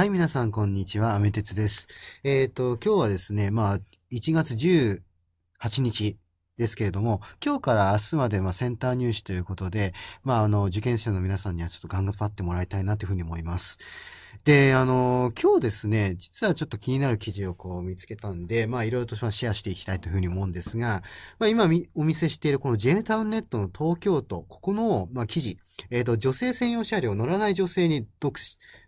はい、皆さん、こんにちは。アメ鉄です。えっ、ー、と、今日はですね、まあ、1月18日ですけれども、今日から明日まで、まあ、センター入試ということで、まあ、あの、受験生の皆さんにはちょっと頑張ってもらいたいなというふうに思います。で、あの、今日ですね、実はちょっと気になる記事をこう見つけたんで、まあ、いろいろとシェアしていきたいというふうに思うんですが、まあ、今お見せしているこのジェネタウンネットの東京都、ここの、まあ、記事、えっ、ー、と、女性専用車両乗らない女性に独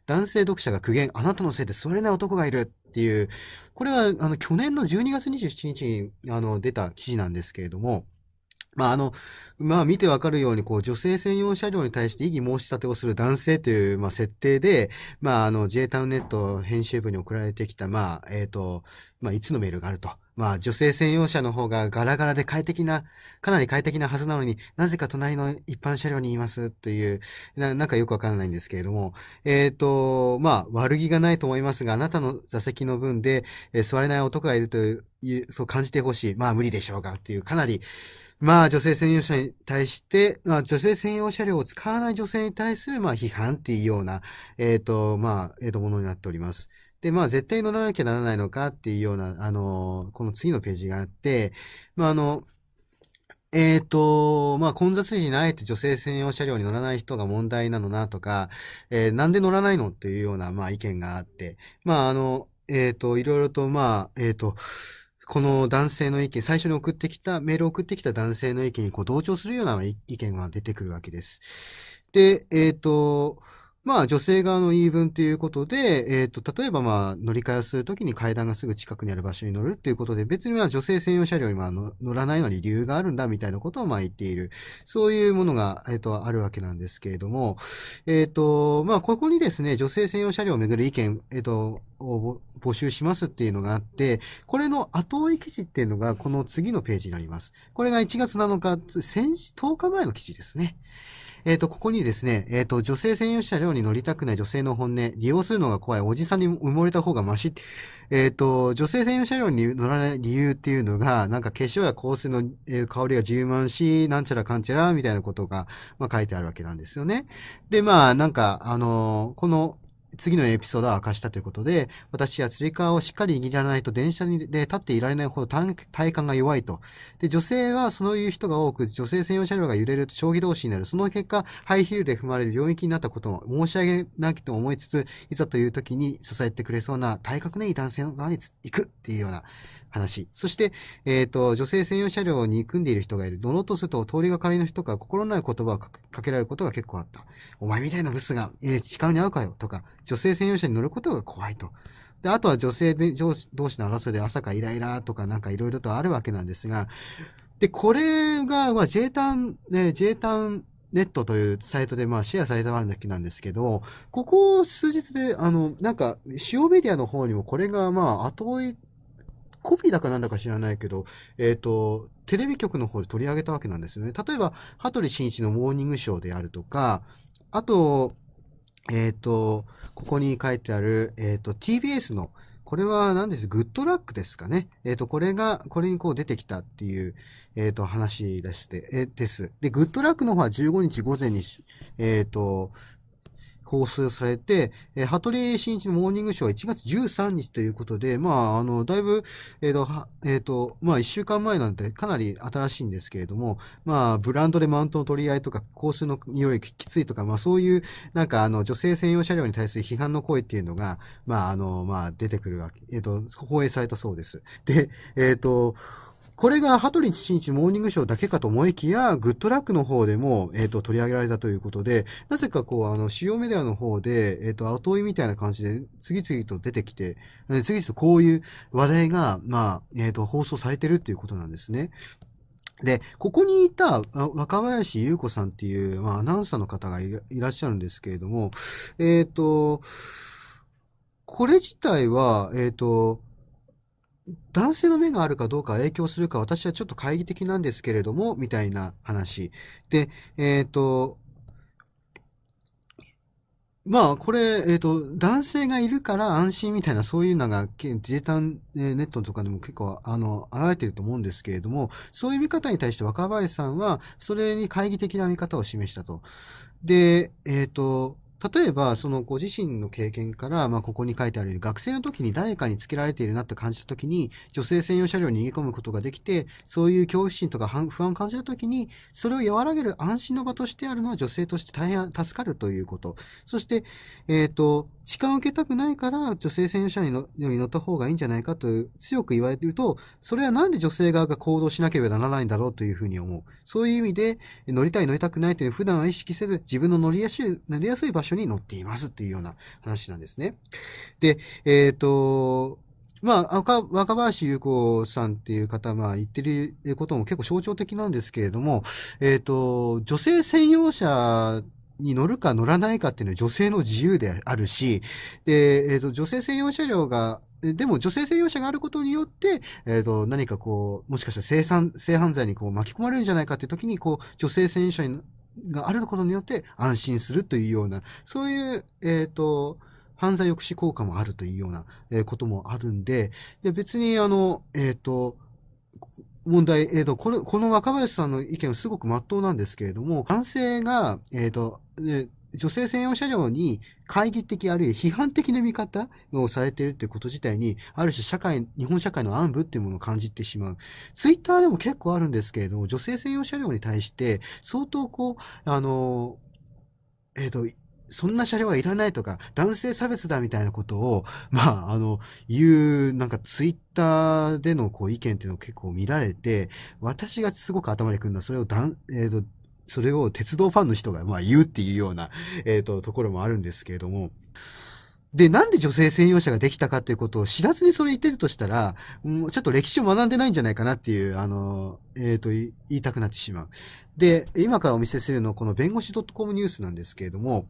男性読者が苦言、あなたのせいで座れない男がいるっていう、これは、あの、去年の12月27日に、あの、出た記事なんですけれども、まあ、あの、まあ、見てわかるように、こう、女性専用車両に対して異議申し立てをする男性という、まあ、設定で、まあ、あの、J タウンネット編集部に送られてきた、まあ、えっ、ー、と、まあ、いつのメールがあると。まあ、女性専用車の方がガラガラで快適な、かなり快適なはずなのになぜか隣の一般車両にいますという、ななんかよくわからないんですけれども、えっ、ー、と、まあ、悪気がないと思いますが、あなたの座席の分で、えー、座れない男がいるという、そう感じてほしい。まあ、無理でしょうがっていう、かなり、まあ女性専用車に対して、まあ女性専用車両を使わない女性に対するまあ批判っていうような、えっ、ー、と、まあ、えっ、ー、と、ものになっております。で、まあ絶対乗らなきゃならないのかっていうような、あの、この次のページがあって、まああの、えっ、ー、と、まあ、混雑時にあえて女性専用車両に乗らない人が問題なのなとか、えー、なんで乗らないのっていうような、まあ、意見があって、まあ、あの、えっ、ー、と、いろいろと、まあ、えっ、と、この男性の意見、最初に送ってきた、メールを送ってきた男性の意見にこう同調するような意見が出てくるわけです。で、えっ、ー、と、まあ、女性側の言い分ということで、えっ、ー、と、例えばまあ、乗り換えをするときに階段がすぐ近くにある場所に乗るっていうことで、別には女性専用車両にまあ乗らないのに理由があるんだみたいなことをまあ言っている。そういうものが、えー、と、あるわけなんですけれども、えっ、ー、と、まあ、ここにですね、女性専用車両をめぐる意見、えと、を募集しますっていうのがあって、これの後追い記事っていうのがこの次のページになります。これが1月7日、10日前の記事ですね。えっ、ー、と、ここにですね、えっ、ー、と、女性専用車両に乗りたくない女性の本音、利用するのが怖い、おじさんに埋もれた方がマシって、えっ、ー、と、女性専用車両に乗らない理由っていうのが、なんか化粧や香水の、え香りが充満し、なんちゃらかんちゃら、みたいなことが、まあ、書いてあるわけなんですよね。で、まあ、なんか、あのこの、次のエピソードは明かしたということで、私は釣り革をしっかり握らないと電車で立っていられないほど体感が弱いと。で、女性はそういう人が多く、女性専用車両が揺れると将棋同士になる。その結果、ハイヒールで踏まれる領域になったことも申し上げなきと思いつつ、いざという時に支えてくれそうな体格のいい男性の側に行くっていうような、話。そして、えっ、ー、と、女性専用車両に組んでいる人がいる。ドロとすると、通りがかりの人から心ない言葉をかけられることが結構あった。お前みたいなブスが、えー、漢に合うかよ、とか、女性専用車に乗ることが怖いと。で、あとは女性で同士の争いで朝かイライラとかなんかいろいろとあるわけなんですが、で、これが、まあ、J タン、ね、J タンネットというサイトで、まあ、シェアされたわけなんですけど、ここ数日で、あの、なんか、主要メディアの方にもこれが、まあ、後追いコピーだかなんだか知らないけど、えっ、ー、と、テレビ局の方で取り上げたわけなんですよね。例えば、羽鳥慎一のモーニングショーであるとか、あと、えっ、ー、と、ここに書いてある、えっ、ー、と、TBS の、これは何ですグッドラックですかね。えっ、ー、と、これが、これにこう出てきたっていう、えっ、と、話でして、えです。で、グッドラックの方は15日午前に、えっ、と、放送されて、えー、羽鳥新一のモーニングショーは1月13日ということで、まあ、あの、だいぶ、えっ、ー、と、えっ、ー、と、まあ、1週間前なんてかなり新しいんですけれども、まあ、ブランドでマウントの取り合いとか、香水の匂いきついとか、まあ、そういう、なんか、あの、女性専用車両に対する批判の声っていうのが、まあ、あの、まあ、出てくるわけ、えっ、ー、と、放映されたそうです。で、えっ、と、これが、ハリ鳥1一モーニングショーだけかと思いきや、グッドラックの方でも、えっ、ー、と、取り上げられたということで、なぜかこう、あの、主要メディアの方で、えっ、ー、と、後追いみたいな感じで、次々と出てきて、次々とこういう話題が、まあ、えっ、ー、と、放送されてるっていうことなんですね。で、ここにいた若林優子さんっていう、まあ、アナウンサーの方がいらっしゃるんですけれども、えっ、と、これ自体は、えっ、と、男性の目があるかどうか影響するか私はちょっと懐疑的なんですけれども、みたいな話。で、えっ、ー、と、まあ、これ、えっ、ー、と、男性がいるから安心みたいな、そういうのが、デジタルネットとかでも結構、あの、現れてると思うんですけれども、そういう見方に対して若林さんは、それに懐疑的な見方を示したと。で、えっ、ー、と、例えば、そのご自身の経験から、まあ、ここに書いてあるように、学生の時に誰かにつけられているなって感じた時に、女性専用車両に逃げ込むことができて、そういう恐怖心とか不安を感じた時に、それを和らげる安心の場としてあるのは女性として大変助かるということ。そして、えっ、ー、と、痴漢を受けたくないから女性専用車に乗った方がいいんじゃないかと強く言われていると、それはなんで女性側が行動しなければならないんだろうというふうに思う。そういう意味で、乗りたい乗りたくないという普段は意識せず、自分の乗りやすい、乗りやすい場所に載っていますっていうような話なんですね。で、えっ、ー、と、まあ、若林優子さんっていう方、まあ、言ってることも結構象徴的なんですけれども、えっ、ー、と、女性専用車に乗るか乗らないかっていうのは女性の自由であるし、で、えっ、ー、と、女性専用車両が、でも女性専用車があることによって、えっ、ー、と、何かこう、もしかしたら性犯罪にこう巻き込まれるんじゃないかっていう時に、こう、女性専用車にがあることによって安心するというような、そういう、えっ、ー、と、犯罪抑止効果もあるというような、えこともあるんで、で別にあの、えっ、ー、と、問題、えっ、ー、と、この、この若林さんの意見はすごく真っ当なんですけれども、男性が、えっ、と、えー女性専用車両に懐疑的あるいは批判的な見方をされているってこと自体に、ある種社会、日本社会の暗部っていうものを感じてしまう。ツイッターでも結構あるんですけれども、女性専用車両に対して、相当こう、あの、えっ、ー、と、そんな車両はいらないとか、男性差別だみたいなことを、まあ、あの、言う、なんかツイッターでのこう意見っていうのを結構見られて、私がすごく頭にくるのは、それをえっ、ー、と、それを鉄道ファンの人がまあ言うっていうような、えっ、ー、と、ところもあるんですけれども、で、なんで女性専用車ができたかということを知らずにそれ言ってるとしたら、もうちょっと歴史を学んでないんじゃないかなっていう、あの、えっ、ー、と、言いたくなってしまう。で、今からお見せするのはこの弁護士 .com ニュースなんですけれども、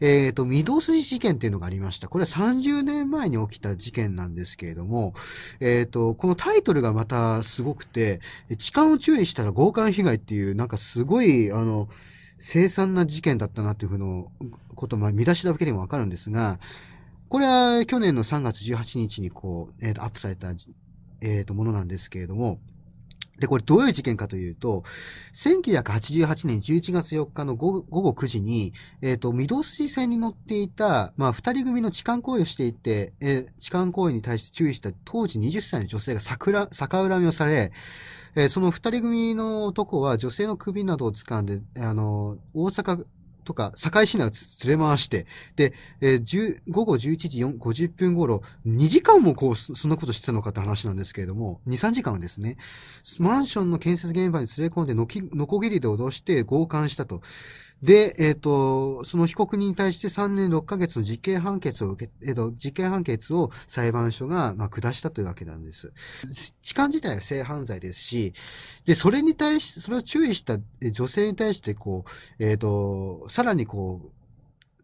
えっ、ー、と、御堂筋事件っていうのがありました。これは30年前に起きた事件なんですけれども、えっ、ー、と、このタイトルがまたすごくて、痴漢を注意したら強姦被害っていう、なんかすごい、あの、凄惨な事件だったなっていうふうのこと、ま見出しだけでもわかるんですが、これは去年の3月18日にこう、えっ、ー、と、アップされた、えっ、ー、と、ものなんですけれども、で、これどういう事件かというと、1988年11月4日の午後9時に、えっ、ー、と、御堂筋線に乗っていた、まあ、二人組の痴漢行為をしていて、えー、痴漢行為に対して注意した当時20歳の女性が逆恨みをされ、えー、その二人組の男は女性の首などを掴んで、あの、大阪とか、堺市内を連れ回して、で、えー、午後11時50分頃、2時間もこう、そんなことしてたのかって話なんですけれども、2、3時間はですね、マンションの建設現場に連れ込んでのき、のこぎりで脅して強姦したと。で、えっ、ー、と、その被告人に対して3年6ヶ月の実刑判決を受け、えっ、ー、と、実刑判決を裁判所が、まあ、下したというわけなんです。痴漢自体は性犯罪ですし、で、それに対し、それを注意した女性に対して、こう、えっ、ー、と、さらにこう、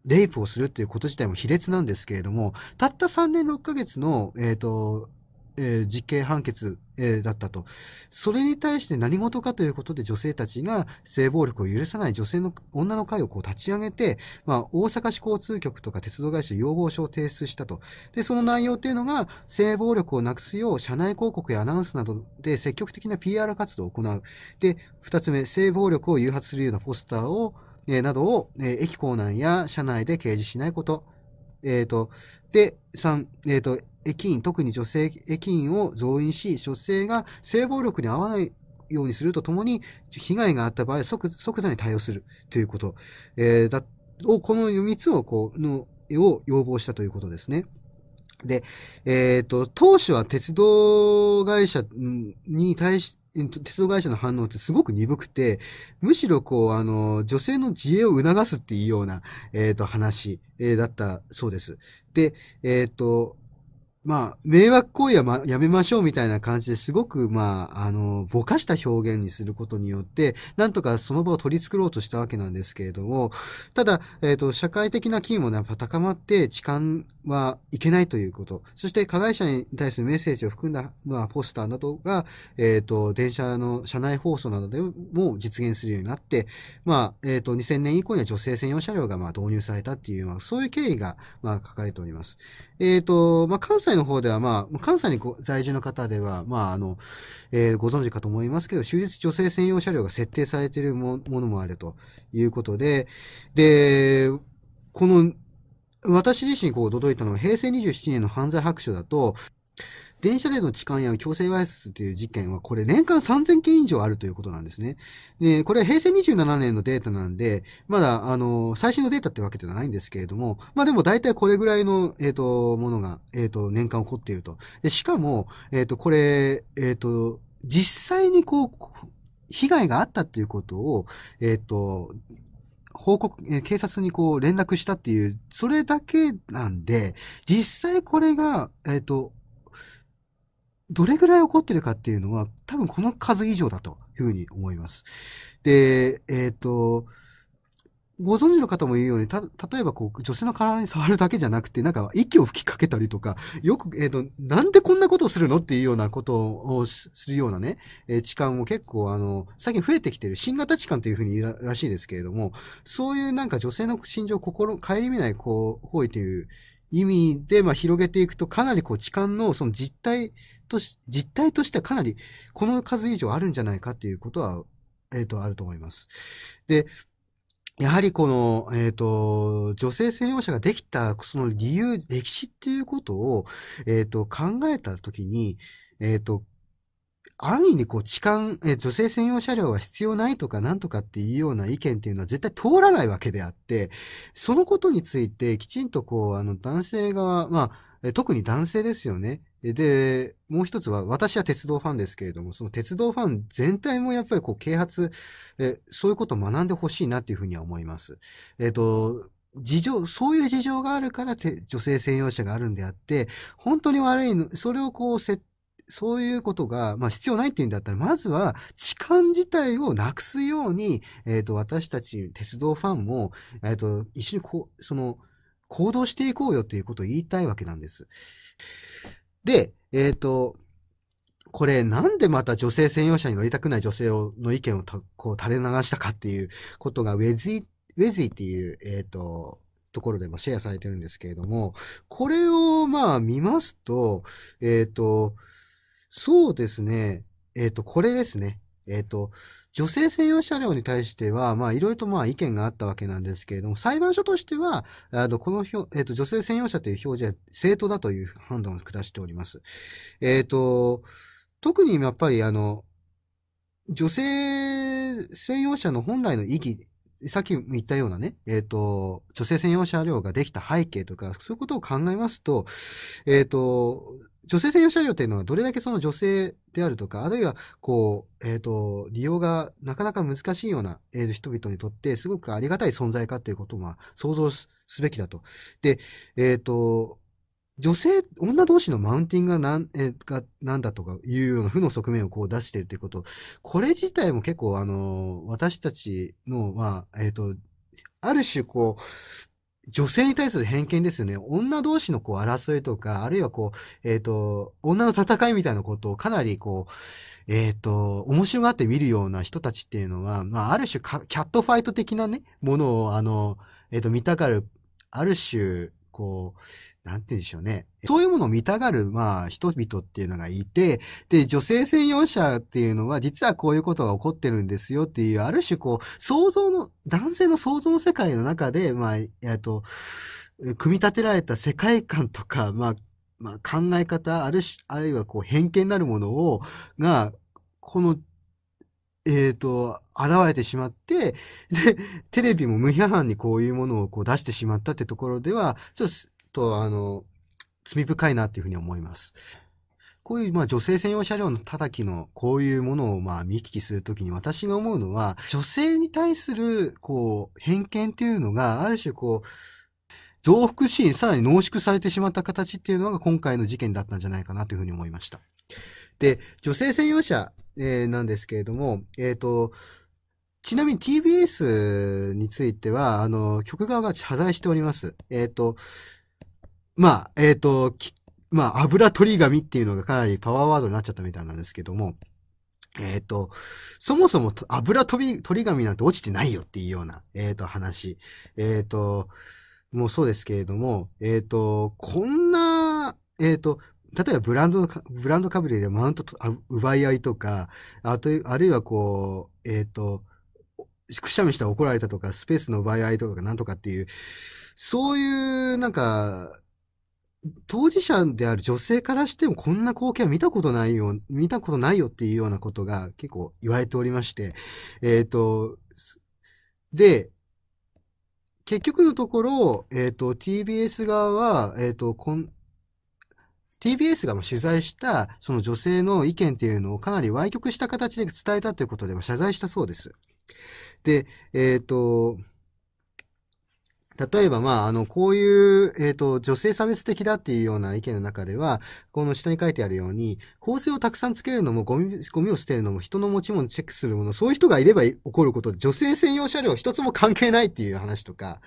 レイプをするっていうこと自体も卑劣なんですけれども、たった3年6ヶ月の、えっ、と、えー、実刑判決、えー、だったと。それに対して何事かということで女性たちが性暴力を許さない女性の女の会をこう立ち上げて、まあ、大阪市交通局とか鉄道会社要望書を提出したと。で、その内容っていうのが性暴力をなくすよう社内広告やアナウンスなどで積極的な PR 活動を行う。で、二つ目、性暴力を誘発するようなポスターを、えー、などを、えー、駅構内や社内で掲示しないこと。えっ、ー、と、で、3、えっ、ー、と、駅員、特に女性駅員を増員し、女性が性暴力に合わないようにするとともに、被害があった場合、即即座に対応するということ、えー、だを、この3つを、こう、の、を要望したということですね。で、えっ、ー、と、当初は鉄道会社に対し鉄道会社の反応ってすごく鈍くて、むしろこう、あの、女性の自衛を促すっていうような、えっ、ー、と、話、えー、だったそうです。で、えっ、ー、と、まあ、迷惑行為は、ま、やめましょうみたいな感じですごく、まあ、あの、ぼかした表現にすることによって、なんとかその場を取り繕ろうとしたわけなんですけれども、ただ、えっ、ー、と、社会的な機運も、ね、高まって、痴漢はいけないということ。そして加害者に対するメッセージを含んだ、まあ、ポスターなどが、えっ、ー、と、電車の車内放送などでも実現するようになって、まあ、えっ、ー、と、2000年以降には女性専用車両が、まあ、導入されたっていう、まあ、そういう経緯が、まあ、書かれております。えっ、ー、と、まあ、関西の方では、まあ、関西に在住の方では、まあ、あの、えー、ご存知かと思いますけど、終日女性専用車両が設定されているものもあるということで、で、この私自身こう驚いたのは、平成27年の犯罪白書だと、電車での痴漢や強制わいせつという事件は、これ年間3000件以上あるということなんですね。で、これは平成27年のデータなんで、まだ、あの、最新のデータってわけではないんですけれども、まあでも大体これぐらいの、えっ、ー、と、ものが、えっ、ー、と、年間起こっていると。でしかも、えっ、ー、と、これ、えっ、と、実際にこう、被害があったっていうことを、えっ、と、報告、えー、警察にこう連絡したっていう、それだけなんで、実際これが、えっ、ー、と、どれぐらい起こってるかっていうのは、多分この数以上だというふうに思います。で、えっ、ー、と、ご存知の方も言うように、た、例えばこう、女性の体に触るだけじゃなくて、なんか息を吹きかけたりとか、よく、えっ、ー、と、なんでこんなことをするのっていうようなことをするようなね、えー、痴漢も結構あの、最近増えてきてる、新型痴漢というふうに言うらしいですけれども、そういうなんか女性の心情を心、顧みないこう、行為という意味で、まあ、広げていくと、かなりこう、痴漢のその実態とし、実態としてはかなり、この数以上あるんじゃないかっていうことは、えっ、ー、と、あると思います。で、やはりこの、えっ、ー、と、女性専用車ができた、その理由、歴史っていうことを、えっ、ー、と、考えたときに、えっ、ー、と、安易にこう、痴漢、え女性専用車両は必要ないとかなんとかっていうような意見っていうのは絶対通らないわけであって、そのことについてきちんとこう、あの、男性側、まあ、特に男性ですよね。で、もう一つは、私は鉄道ファンですけれども、その鉄道ファン全体もやっぱりこう啓発、えそういうことを学んでほしいなっていうふうには思います。えっ、と、事情、そういう事情があるからて女性専用車があるんであって、本当に悪いの、それをこうそういうことが、まあ、必要ないっていうんだったら、まずは痴漢自体をなくすように、えっ、ー、と、私たち鉄道ファンも、えっ、ー、と、一緒にこう、その、行動していこうよっていうことを言いたいわけなんです。で、えっ、ー、と、これなんでまた女性専用車に乗りたくない女性をの意見をこう垂れ流したかっていうことがウェズイ、ウェズイっていう、えっ、ー、と、ところでもシェアされてるんですけれども、これをまあ見ますと、えっ、ー、と、そうですね、えっ、と、これですね、えっ、と、女性専用車両に対しては、まあ、いろいろとまあ意見があったわけなんですけれども、裁判所としては、あのこの表、えっ、ー、と、女性専用車という表示は正当だという判断を下しております。えっ、ー、と、特にやっぱり、あの、女性専用車の本来の意義、さっき言ったようなね、えっ、ー、と、女性専用車両ができた背景とか、そういうことを考えますと、えっ、と、女性専用車両っていうのはどれだけその女性であるとか、あるいは、こう、えっ、ー、と、利用がなかなか難しいような、えー、人々にとってすごくありがたい存在かということも、想像すべきだと。で、えっ、ー、と、女性、女同士のマウンティングが何、えー、が何だとかいうような負の側面をこう出しているということ、これ自体も結構、あの、私たちの、まあ、えっ、と、ある種、こう、女性に対する偏見ですよね。女同士のこう争いとか、あるいはこう、えっ、ー、と、女の戦いみたいなことをかなりこう、えっ、ー、と、面白がって見るような人たちっていうのは、まあ、ある種キャットファイト的なね、ものを、あの、えっ、ー、と、見たがる、ある種、こう、なんて言うんでしょうね。そういうものを見たがる、まあ、人々っていうのがいて、で、女性専用車っていうのは、実はこういうことが起こってるんですよっていう、ある種こう、想像の、男性の想像の世界の中で、まあ、えっと、組み立てられた世界観とか、まあ、まあ、考え方、ある種、あるいはこう、偏見なるものを、が、このえっ、ー、と、現れてしまって、で、テレビも無批判にこういうものをこう出してしまったってところでは、ちょっと、あの、罪深いなっていうふうに思います。こういう、まあ、女性専用車両の叩きの、こういうものを、まあ、見聞きするときに私が思うのは、女性に対する、こう、偏見っていうのが、ある種、こう、増幅シーン、さらに濃縮されてしまった形っていうのが今回の事件だったんじゃないかなというふうに思いました。で、女性専用車えー、なんですけれども、えっ、ー、と、ちなみに TBS については、あの、曲側が謝罪しております。えっ、ー、と、まあ、えっ、ー、と、まあ、油取り紙っていうのがかなりパワーワードになっちゃったみたいなんですけども、えっ、ー、と、そもそも油取り、取り紙なんて落ちてないよっていうような、えっ、と、話。えっ、と、もうそうですけれども、えっ、と、こんな、えっ、と、例えばブランドの、ブランドかぶりでマウントと奪い合いとか、あと、あるいはこう、えっ、ー、と、くしゃみしたら怒られたとか、スペースの奪い合いとかなんとかっていう、そういうなんか、当事者である女性からしてもこんな光景は見たことないよ、見たことないよっていうようなことが結構言われておりまして、えっ、ー、と、で、結局のところ、えっ、ー、と、TBS 側は、えっ、ー、と、こん、TBS がもう取材したその女性の意見っていうのをかなり歪曲した形で伝えたということで謝罪したそうです。で、えっ、ー、と、例えば、まあ、あの、こういう、えっ、ー、と、女性差別的だっていうような意見の中では、この下に書いてあるように、縫製をたくさんつけるのも、ゴミ、ゴミを捨てるのも、人の持ち物チェックするもの、そういう人がいれば起こること、女性専用車両一つも関係ないっていう話とか、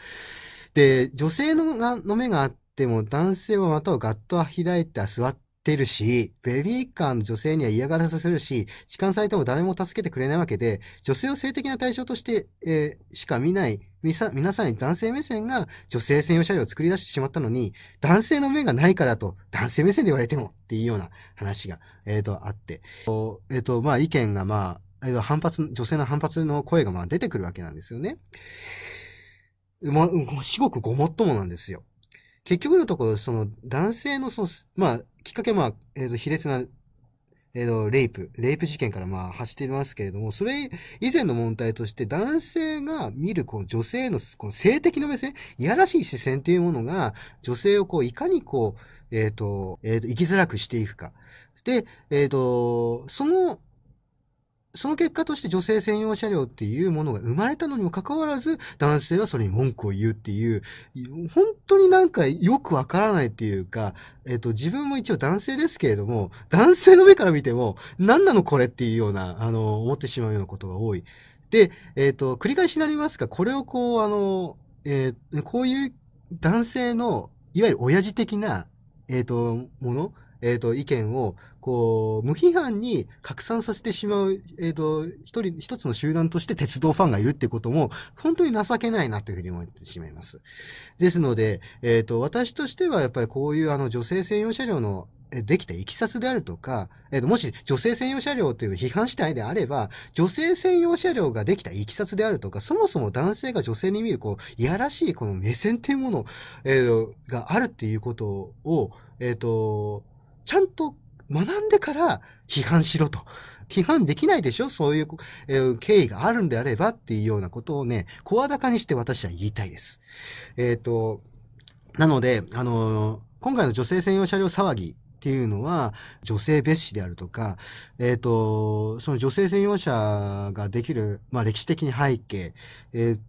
で、女性のがの目があって、でも男性は股をガッと開いて座ってるし、ベビーカーの女性には嫌がらせするし、痴漢されても誰も助けてくれないわけで、女性を性的な対象として、えー、しか見ない、皆さんに男性目線が女性専用車両を作り出してしまったのに、男性の面がないからと、男性目線で言われてもっていうような話が、えっ、ー、と、あって。えっ、ー、と、まあ、意見が、まあ、えっ、と、反発、女性の反発の声が、まあ、出てくるわけなんですよね。ま、至極ごもっともなんですよ。結局のところ、その男性のその、まあ、きっかけは、まあ、えっ、ー、と、卑劣な、えっ、ー、と、レイプ、レイプ事件からまあ、走っていますけれども、それ以前の問題として、男性が見る、こう、女性の、この性的な目線、いやらしい視線っていうものが、女性をこう、いかにこう、えっ、ー、と、えっ、と、生きづらくしていくか。で、えっ、と、その、その結果として女性専用車両っていうものが生まれたのにもかかわらず、男性はそれに文句を言うっていう、本当になんかよくわからないっていうか、えっと、自分も一応男性ですけれども、男性の目から見ても、何なのこれっていうような、あの、思ってしまうようなことが多い。で、えっと、繰り返しになりますが、これをこう、あの、えー、こういう男性の、いわゆる親父的な、えっと、もの、えっ、ー、と、意見を、こう、無批判に拡散させてしまう、えっ、ー、と、一人、一つの集団として鉄道ファンがいるってことも、本当に情けないなというふうに思ってしまいます。ですので、えっ、ー、と、私としてはやっぱりこういうあの女性専用車両のできたいきさつであるとか、えー、もし女性専用車両という批判したいであれば、女性専用車両ができたいきさつであるとか、そもそも男性が女性に見る、こう、いやらしいこの目線というもの、えー、があるっていうことを、えっ、ー、と、ちゃんと学んでから批判しろと。批判できないでしょそういう、えー、経緯があるんであればっていうようなことをね、声高にして私は言いたいです。えっ、ー、と、なので、あのー、今回の女性専用車両騒ぎっていうのは、女性蔑視であるとか、えっ、ー、と、その女性専用車ができる、まあ歴史的に背景、えー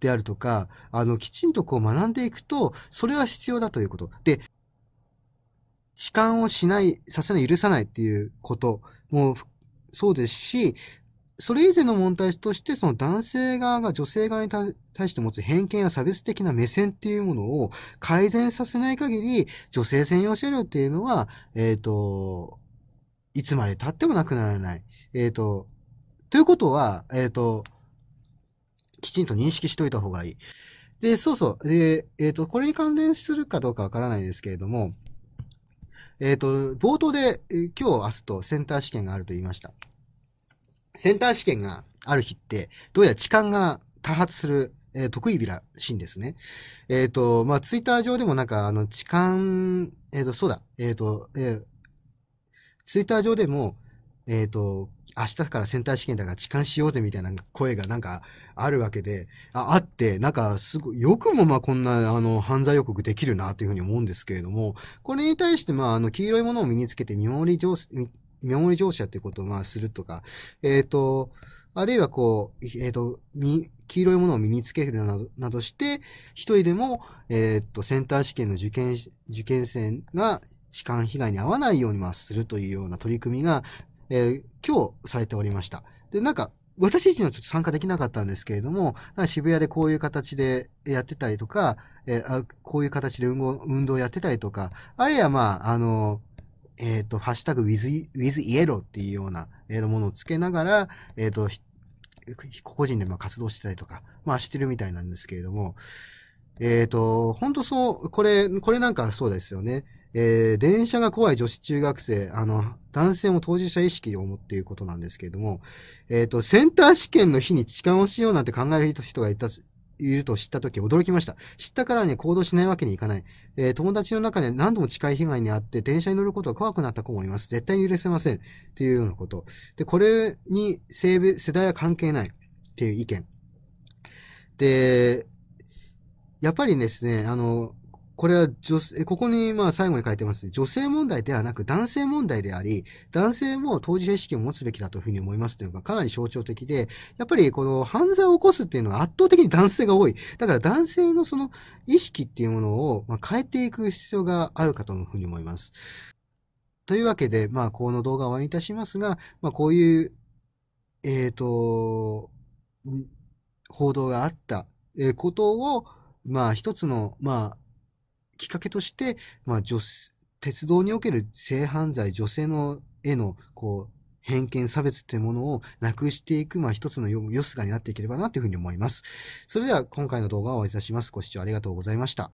であるとか、あの、きちんとこう学んでいくと、それは必要だということ。で、痴漢をしない、させない、許さないっていうこともそうですし、それ以前の問題として、その男性側が女性側に対して持つ偏見や差別的な目線っていうものを改善させない限り、女性専用車両っていうのは、えっ、ー、と、いつまで経ってもなくならない。えっ、ー、と、ということは、えっ、ー、と、きちんと認識しといた方がいい。で、そうそう。で、えっ、と、これに関連するかどうかわからないですけれども、えっ、ー、と、冒頭で、えー、今日、明日とセンター試験があると言いました。センター試験がある日って、どうやら痴漢が多発する、えー、得意日らしいんですね。えっ、ー、と、まあ、ツイッター上でもなんか、あの、痴漢、えっ、ー、と、そうだ、えっ、と、えー、ツイッター上でも、えっ、と、明日からセンター試験だから痴漢しようぜみたいな声がなんかあるわけで、ああって、なんかすごい、よくもまあこんなあの犯罪予告できるなというふうに思うんですけれども、これに対してまああの黄色いものを身につけて見守り乗見守り乗車ってことをまあするとか、えっ、ー、と、あるいはこう、えっ、ー、と、黄色いものを身につけるなどなどして、一人でも、えっ、ー、と、センター試験の受験、受験生が痴漢被害に遭わないようにまあするというような取り組みがえー、今日されておりました。で、なんか、私自身はちょっと参加できなかったんですけれども、渋谷でこういう形でやってたりとか、えー、こういう形で運動運動やってたりとか、あるいはまあ、あの、えっ、ー、と、ハッシュタグ with, with yellow っていうような、えー、ものをつけながら、えっ、ー、と、個人でまあ活動してたりとか、まあしてるみたいなんですけれども、えっ、ー、と、本当そう、これ、これなんかそうですよね。えー、電車が怖い女子中学生、あの、男性も当事者意識を持っていることなんですけれども、えっ、ー、と、センター試験の日に痴漢をしようなんて考える人がいた、いると知ったとき驚きました。知ったからね、行動しないわけにいかない。えー、友達の中で何度も近い被害に遭って、電車に乗ることが怖くなった子もいます。絶対に許せません。っていうようなこと。で、これに世代は関係ない。っていう意見。で、やっぱりですね、あの、これは女性、ここにまあ最後に書いてます。女性問題ではなく男性問題であり、男性も当事者意識を持つべきだというふうに思いますというのがかなり象徴的で、やっぱりこの犯罪を起こすっていうのは圧倒的に男性が多い。だから男性のその意識っていうものをま変えていく必要があるかというふうに思います。というわけで、まあこの動画は終わりいたしますが、まあこういう、えっ、ー、と、報道があったことを、まあ一つの、まあきっかけとして、まあ、女鉄道における性犯罪、女性のへの、こう、偏見、差別っていうものをなくしていく、まあ、一つのよすがになっていければなというふうに思います。それでは今回の動画は終わりいたします。ご視聴ありがとうございました。